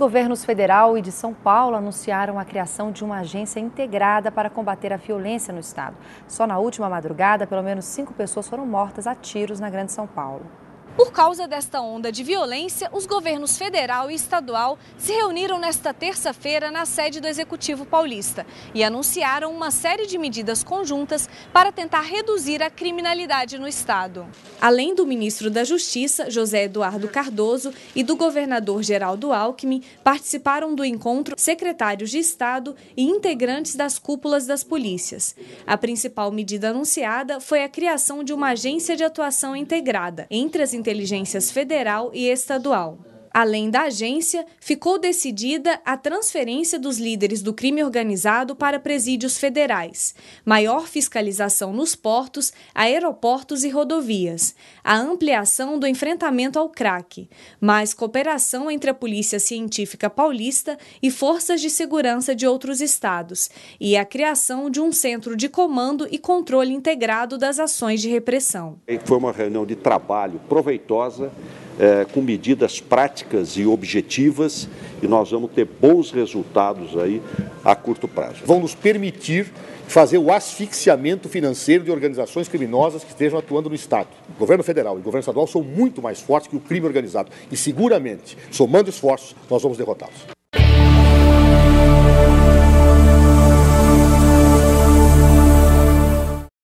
governos federal e de São Paulo anunciaram a criação de uma agência integrada para combater a violência no estado. Só na última madrugada, pelo menos cinco pessoas foram mortas a tiros na Grande São Paulo. Por causa desta onda de violência, os governos federal e estadual se reuniram nesta terça-feira na sede do Executivo Paulista e anunciaram uma série de medidas conjuntas para tentar reduzir a criminalidade no estado. Além do ministro da Justiça, José Eduardo Cardoso, e do governador Geraldo Alckmin, participaram do encontro secretários de Estado e integrantes das cúpulas das polícias. A principal medida anunciada foi a criação de uma agência de atuação integrada entre as inteligências federal e estadual. Além da agência, ficou decidida a transferência dos líderes do crime organizado para presídios federais, maior fiscalização nos portos, aeroportos e rodovias, a ampliação do enfrentamento ao crack, mais cooperação entre a Polícia Científica Paulista e forças de segurança de outros estados, e a criação de um centro de comando e controle integrado das ações de repressão. Foi uma reunião de trabalho proveitosa é, com medidas práticas e objetivas e nós vamos ter bons resultados aí a curto prazo. Vão nos permitir fazer o asfixiamento financeiro de organizações criminosas que estejam atuando no Estado. O governo federal e o governo estadual são muito mais fortes que o crime organizado. E seguramente, somando esforços, nós vamos derrotá-los.